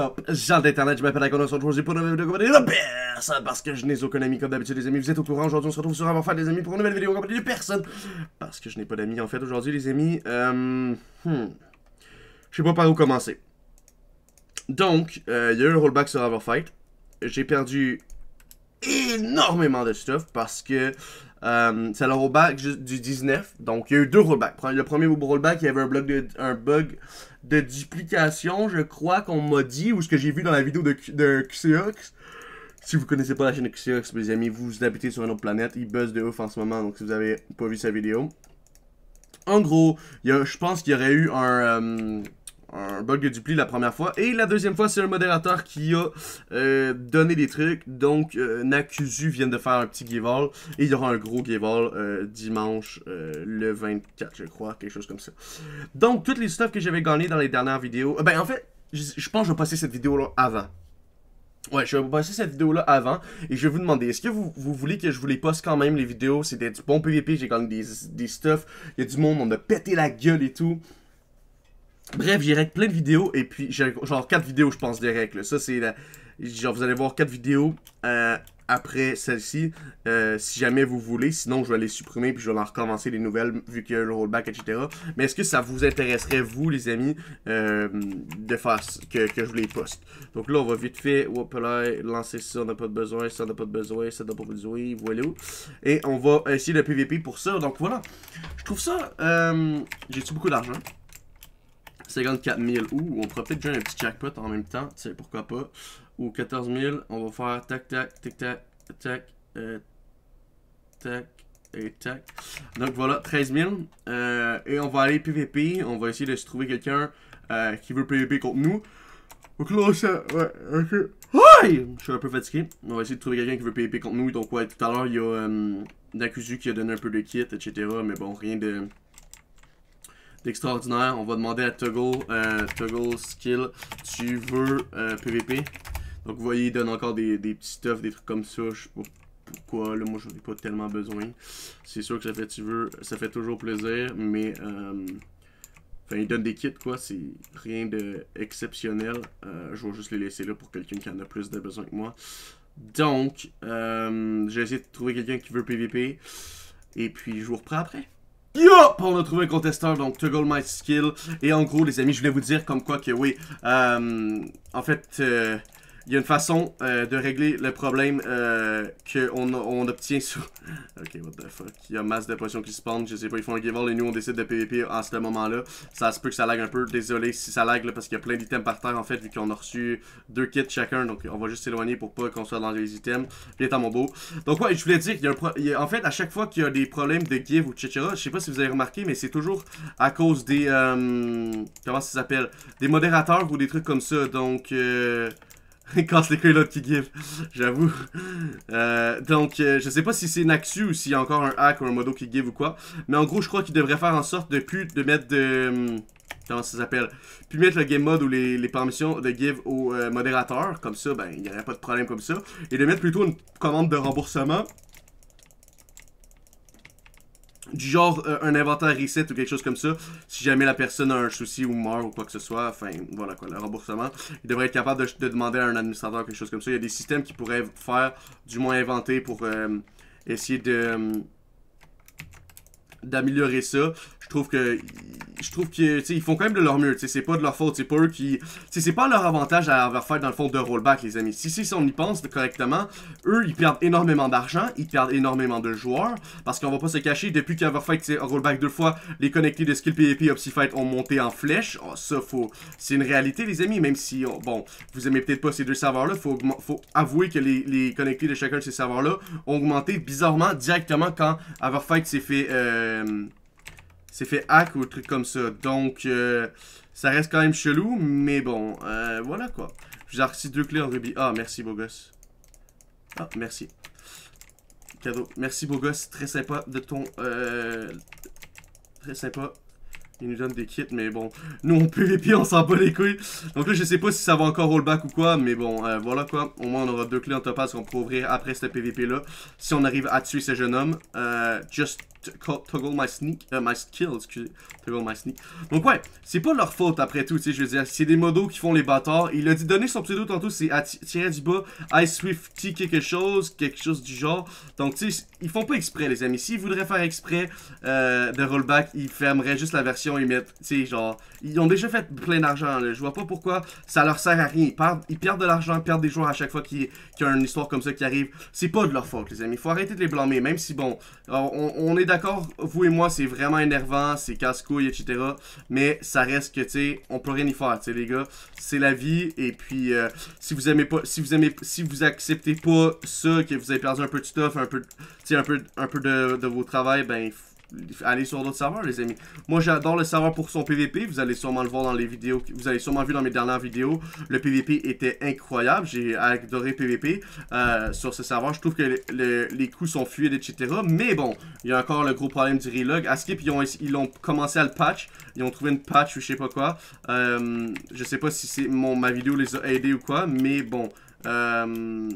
up? Jean d'Internet, je m'appelle Akon, on aujourd'hui pour une nouvelle vidéo de personne parce que je n'ai aucun ami comme d'habitude les amis, vous êtes au courant, aujourd'hui on se retrouve sur avant faire amis pour une nouvelle vidéo compagnie de personne parce que je n'ai pas d'amis en fait aujourd'hui les amis, euh, hmm, je sais pas par où commencer. Donc, euh, il y a eu un rollback sur Averfight, j'ai perdu énormément de stuff parce que euh, c'est le rollback du 19. Donc, il y a eu deux rollbacks. Le premier rollback, il y avait un, bug de duplication, je crois qu'on m'a dit, ou ce que j'ai vu dans la vidéo de, de Si vous connaissez pas la chaîne de mes amis, vous habitez sur une autre planète. Il buzz de ouf en ce moment, donc si vous avez pas vu sa vidéo. En gros, je pense qu'il y aurait eu un... Euh, un bug du la première fois. Et la deuxième fois, c'est un modérateur qui a euh, donné des trucs. Donc, euh, vient de faire un petit give-all Et il y aura un gros give-all euh, dimanche euh, le 24, je crois. Quelque chose comme ça. Donc, toutes les stuff que j'avais gagné dans les dernières vidéos. ben, en fait, je, pense que je vais passer cette vidéo-là avant. Ouais, je vais passer cette vidéo-là avant et je vais vous demander, est-ce que vous, vous, voulez que je vous les poste quand même les vidéos? C'était du bon PVP, j'ai gagné des, des stuff, il y a du monde, on a pété la gueule et tout. Bref, j'ai règle plein de vidéos et puis j'ai genre 4 vidéos, je pense, des règles. Ça, c'est la... Genre, vous allez voir 4 vidéos euh, après celle-ci, euh, si jamais vous voulez. Sinon, je vais les supprimer puis je vais en recommencer les nouvelles vu qu'il y a le rollback, etc. Mais est-ce que ça vous intéresserait, vous, les amis, euh, de faire que, je vous les poste? Donc là, on va vite fait, hop là, lancer ça, on n'a pas de besoin, ça, on n'a pas de besoin, ça, on n'a pas de besoin, voilà. Et on va essayer le PVP pour ça. Donc voilà, je trouve ça... J'ai-tu beaucoup d'argent? 54 000. ou on profite peut-être jouer un petit jackpot en même temps. Tu sais, pourquoi pas. Ou 14 000. On va faire tac, tac, tic, tac, tac, euh, tac. Et tac. Donc voilà, 13 000. Euh, et on va aller PVP. On va essayer de se trouver quelqu'un euh, qui veut PVP contre nous. Ok là, ça... Ouais, ok. Hi! Je suis un peu fatigué. On va essayer de trouver quelqu'un qui veut PVP contre nous. Donc ouais, tout à l'heure, il y a Nakuzu qui a donné un peu de kit, etc. Mais bon, rien de extraordinaire, On va demander à Tuggle. Euh, Togo Skill, tu veux PVP. Euh, Donc vous voyez, il donne encore des, des petits stuff, des trucs comme ça. pourquoi, là, moi j'en ai pas tellement besoin. C'est sûr que ça fait tu veux, ça fait toujours plaisir, mais... Euh, enfin, il donne des kits, quoi. C'est rien d'exceptionnel. De je vais juste les laisser là pour quelqu'un qui en a plus de besoin que moi. Donc, euh, j'ai essayé de trouver quelqu'un qui veut PVP. Et puis, je vous reprends après. Yup! On a trouvé un contesteur, donc toggle my skill. Et en gros, les amis, je voulais vous dire comme quoi que oui, euh, en fait, euh, il y a une façon euh, de régler le problème euh, qu'on on obtient sur... ok, what the fuck. Il y a masse de potions qui se pendent. je sais pas, ils font un give all et nous on décide de PvP en ce moment-là. Ça se peut que ça lag un peu, désolé si ça lag parce qu'il y a plein d'items par terre en fait vu qu'on a reçu deux kits chacun. Donc on va juste s'éloigner pour pas qu'on soit dans les items. Bien à mon beau. Donc ouais, je voulais dire, qu'il y a en fait à chaque fois qu'il y a des problèmes de give ou etc. Je sais pas si vous avez remarqué mais c'est toujours à cause des... Euh, comment ça s'appelle Des modérateurs ou des trucs comme ça. Donc... Euh, Casse les le qui give, j'avoue. Euh, donc, euh, je sais pas si c'est Naxu ou s'il y a encore un hack ou un modo qui give ou quoi. Mais en gros, je crois qu'il devrait faire en sorte de plus de mettre de... Hum, comment ça s'appelle Puis mettre le game mode ou les, permissions de give au euh, modérateur. Comme ça, ben, il n'y aurait pas de problème comme ça. Et de mettre plutôt une commande de remboursement du genre euh, un inventaire reset ou quelque chose comme ça, si jamais la personne a un souci ou meurt ou quoi que ce soit, enfin voilà quoi, le remboursement, il devrait être capable de, demander à un administrateur quelque chose comme ça. Il y a des systèmes qui pourraient faire, du moins inventer pour euh, essayer de euh, d'améliorer ça trouve que je trouve que ils font quand même de leur mieux. C'est pas de leur faute. C'est pas eux qui. C'est pas leur avantage à avoir fait dans le fond de rollback, les amis. Si, si, si on y pense correctement, eux, ils perdent énormément d'argent, ils perdent énormément de joueurs. Parce qu'on va pas se cacher, depuis un rollback deux fois, les connectés de Skill PvP et Fight ont monté en flèche. Oh, ça, faut. C'est une réalité, les amis. Même si, bon, vous aimez peut-être pas ces deux serveurs-là, faut, faut avouer que les, les connectés de chacun de ces serveurs-là ont augmenté bizarrement directement quand fait s'est fait. Euh, c'est fait hack ou truc comme ça. Donc, euh, ça reste quand même chelou, mais bon, euh, voilà quoi. J'ai reçu deux clés en rubis. Ah, merci beau gosse. Ah, merci. Cadeau. Merci beau gosse, très sympa de ton... Euh, très sympa. Il nous donne des kits, mais bon, nous on PVP, on s'en bat les couilles. Donc là, je sais pas si ça va encore rollback ou quoi, mais bon, euh, voilà quoi. Au moins, on aura deux clés en topaz qu'on pourra ouvrir après ce PVP là. Si on arrive à tuer ce jeune homme, euh, just toggle my sneak, euh, my excusez, toggle my sneak. Donc ouais, c'est pas leur faute après tout, tu sais, je veux dire, c'est des modos qui font les bâtards. Il a dit donner son pseudo tantôt, c'est tirer du bas, I Swifty quelque chose, quelque chose du genre. Donc tu sais, ils font pas exprès les amis. S'ils voudraient faire exprès euh, de rollback, ils fermeraient juste la version et mettent, tu sais, genre, ils ont déjà fait plein d'argent, je vois pas pourquoi ça leur sert à rien. Ils perdent, ils perdent de l'argent, perdent des joueurs à chaque fois qu'il y a une histoire comme ça qui arrive. C'est pas de leur faute les amis, faut arrêter de les blâmer, même si bon, on, on est d'accord, vous et moi, c'est vraiment énervant, c'est casse-couille, etc. Mais ça reste que, tu sais, on peut rien y faire, tu sais, les gars. C'est la vie. Et puis, euh, si vous aimez pas, si vous aimez, si vous acceptez pas ça, que vous avez perdu un peu de stuff, un peu, un peu, un peu de, de vos travail, ben, allez sur d'autres serveurs, les amis. Moi, j'adore le serveur pour son PVP. Vous allez sûrement le voir dans les vidéos. Vous avez sûrement vu dans mes dernières vidéos. Le PVP était incroyable. J'ai adoré PVP euh, sur ce serveur. Je trouve que les coups sont fluides, etc. Mais bon, il y a encore le gros problème du relog. À Skip, ils ont, ils ont commencé à le patch. Ils ont trouvé une patch ou je sais pas quoi. Euh, je sais pas si c'est mon ma vidéo les a aidés ou quoi. Mais bon... Euh,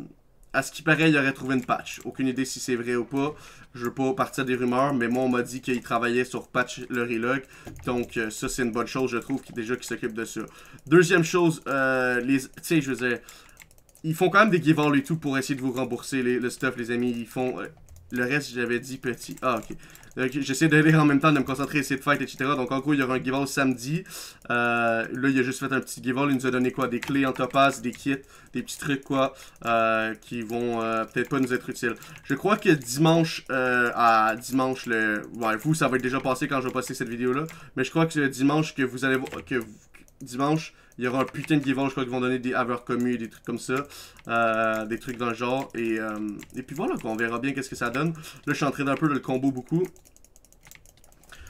à ce qui paraît, il aurait trouvé une patch. Aucune idée si c'est vrai ou pas. Je veux pas partir des rumeurs, mais moi, on m'a dit qu'il travaillait sur patch le relog. Donc, euh, ça, c'est une bonne chose, je trouve, qui, déjà, qui s'occupe de ça. Deuxième chose, euh, les, tu sais, je veux dire, ils font quand même des give et tout pour essayer de vous rembourser les, le stuff, les amis. Ils font, euh, le reste, j'avais dit petit. Ah, ok. j'essaie d'aller en même temps, de me concentrer, essayer de fight, etc. Donc, en gros, il y aura un giveaway samedi. Euh, là, il a juste fait un petit giveaway. Il nous a donné quoi Des clés en topaz, des kits, des petits trucs, quoi, euh, qui vont euh, peut-être pas nous être utiles. Je crois que dimanche, euh, à dimanche, le. Ouais, vous, ça va être déjà passé quand je vais passer cette vidéo-là. Mais je crois que dimanche, que vous allez voir. Que, dimanche, il y aura un putain de giveaway. Je crois qu'ils vont donner des haveurs communs, des trucs comme ça. Euh, des trucs dans le genre. Et, euh, puis voilà, on verra bien qu'est-ce que ça donne. Là, je suis en train d'un peu le combo beaucoup.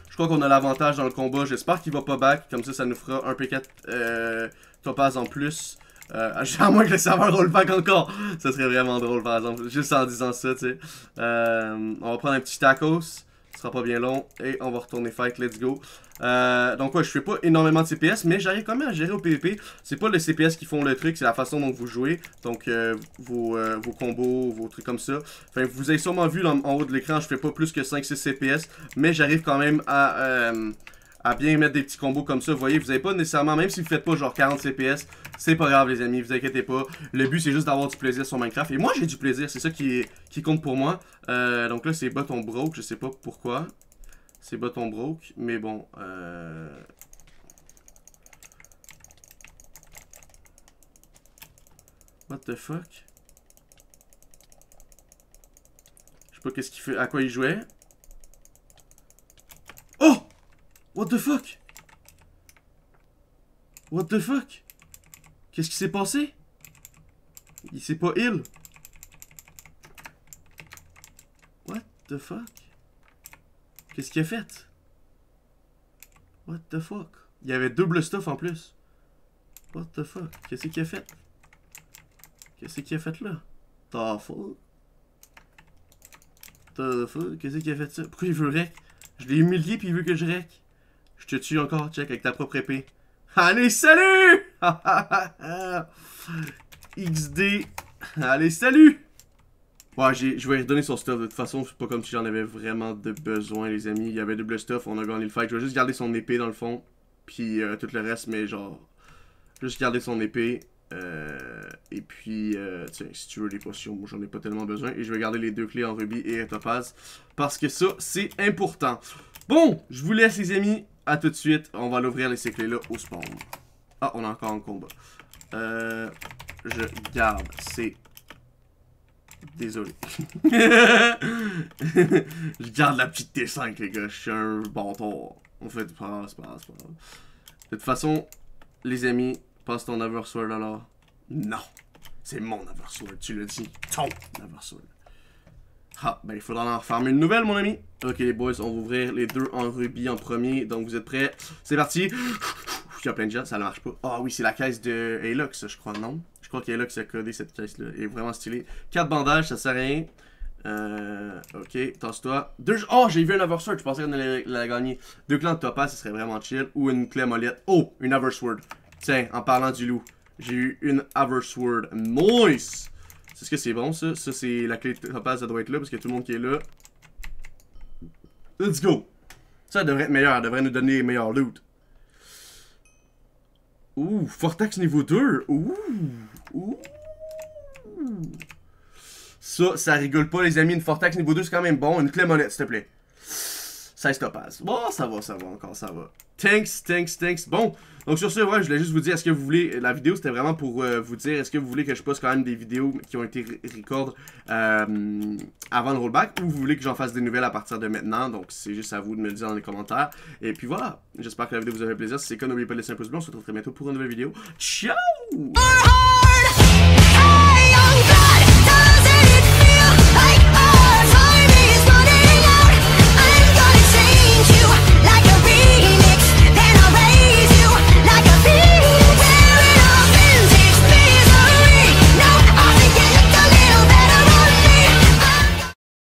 Je crois qu'on a l'avantage dans le combo. J'espère qu'il va pas back. Comme ça, ça nous fera un P4 euh, topaz en plus. à moins que le serveur roll back encore. Ça serait vraiment drôle, par exemple. Juste en disant ça, tu sais. on va prendre un petit tacos. Ce sera pas bien long. Et on va retourner fight. Let's go. Euh, donc ouais, je fais pas énormément de CPS, mais j'arrive quand même à gérer au PvP. C'est pas les CPS qui font le truc, c'est la façon dont vous jouez. Donc euh, euh, vos, combos, vos trucs comme ça. Enfin, vous avez sûrement vu en, en haut de l'écran, je fais pas plus que 5-6 CPS, mais j'arrive quand même à à bien mettre des petits combos comme ça. Vous voyez, vous n'avez pas nécessairement, même si vous faites pas genre 40 CPS, c'est pas grave les amis, vous inquiétez pas. Le but c'est juste d'avoir du plaisir sur Minecraft. Et moi j'ai du plaisir, c'est ça qui, qui compte pour moi. Euh, donc là c'est button broke, je sais pas pourquoi. C'est button broke, mais bon. Euh, What the fuck? Je sais pas qu'est-ce qu'il fait, à quoi il jouait. What the fuck What the fuck Qu'est-ce qui s'est passé Il s'est pas heal. What the fuck Qu'est-ce qu'il a fait What the fuck Il y avait double stuff en plus. What the fuck Qu'est-ce qu'il a fait Qu'est-ce qu'il a fait là T'as THE fuck Qu'est-ce qu'il a fait ça Pourquoi il veut rec Je l'ai humilié puis il veut que je rec je te tue encore, check, avec ta propre épée. Allez, salut! XD. Allez, salut! Ouais, je vais redonner son stuff. De toute façon, c'est pas comme si j'en avais vraiment de besoin, les amis. Il y avait double stuff, on a gagné le fight. Je vais juste garder son épée dans le fond. Puis euh, tout le reste, mais genre. Juste garder son épée. Euh, et puis, euh, tiens, si tu veux les potions, moi j'en ai pas tellement besoin. Et je vais garder les deux clés en rubis et en topaz. Parce que ça, c'est important. Bon, je vous laisse, les amis. À tout de suite, on va l'ouvrir les clés là au spawn. Ah, on a encore un combat. Euh, je garde ces... Désolé. je garde la petite T5, les gars. Je suis un tour. On fait du pas, c'est pas, De toute façon, les amis, passe ton Oversword là. Non. C'est mon Oversword, tu le dis. Ton Oversword. Ah, ben il faudra en farmer une nouvelle, mon ami. Ok, les boys, on va ouvrir les deux en rubis en premier. Donc, vous êtes prêts? C'est parti. Il y a plein de gens, ça ne marche pas. Ah oui, c'est la caisse de je crois, non? Je crois qu'Alox a codé cette caisse-là. Elle est vraiment stylé. Quatre bandages, ça sert à rien. Euh, ok, tasse-toi. Deux... Oh, j'ai vu un Oversword, je pensais qu'on allait la gagner. Deux clans de topaz, ce serait vraiment chill. Ou une clé molette. Oh, une Oversword. Tiens, en parlant du loup, j'ai eu une Oversword. Moist! C'est ce que c'est bon, ça. Ça, c'est la clé topaz, ça doit être là, parce que tout le monde qui est là. Let's go! Ça devrait être meilleur, ça devrait nous donner meilleur loot. Ouh, Fortax niveau 2! Ouh! Ouh! Ça, ça rigole pas, les amis. Une Fortax niveau 2, c'est quand même bon. Une clé molette, s'il te plaît se topaz. Bon, ça va, ça va, encore ça va. Thanks, thanks, thanks. Bon, donc sur ce, je voulais juste vous dire, est-ce que vous voulez, la vidéo c'était vraiment pour euh, vous dire, est-ce que vous voulez que je poste quand même des vidéos qui ont été record euh, avant le rollback, ou vous voulez que j'en fasse des nouvelles à partir de maintenant, donc c'est juste à vous de me le dire dans les commentaires. Et puis voilà, j'espère que la vidéo vous a fait plaisir, si c'est le cas, n'oubliez pas de laisser un pouce bleu, on se retrouve très bientôt pour une nouvelle vidéo. Ciao